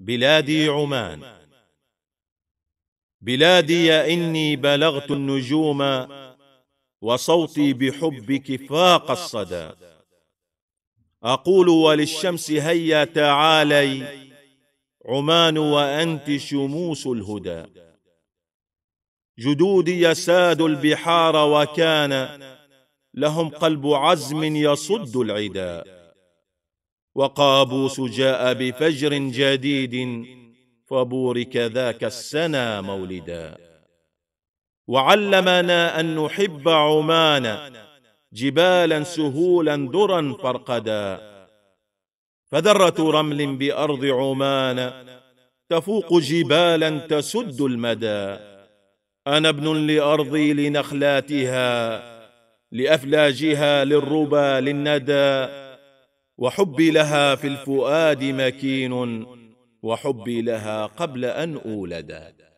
بلادي عمان بلادي إني بلغت النجوم وصوتي بحبك فاق الصدى أقول وللشمس هيا تعالي عمان وأنت شموس الهدى جدودي ساد البحار وكان لهم قلب عزم يصد العداء وقابوس جاء بفجر جديد فبورك ذاك السنا مولدا وعلمنا أن نحب عمان جبالا سهولا درا فرقدا فذرة رمل بأرض عمان تفوق جبالا تسد المدى أنا ابن لأرضي لنخلاتها لأفلاجها للربا للندى وحبي لها في الفؤاد مكين وحبي لها قبل ان اولد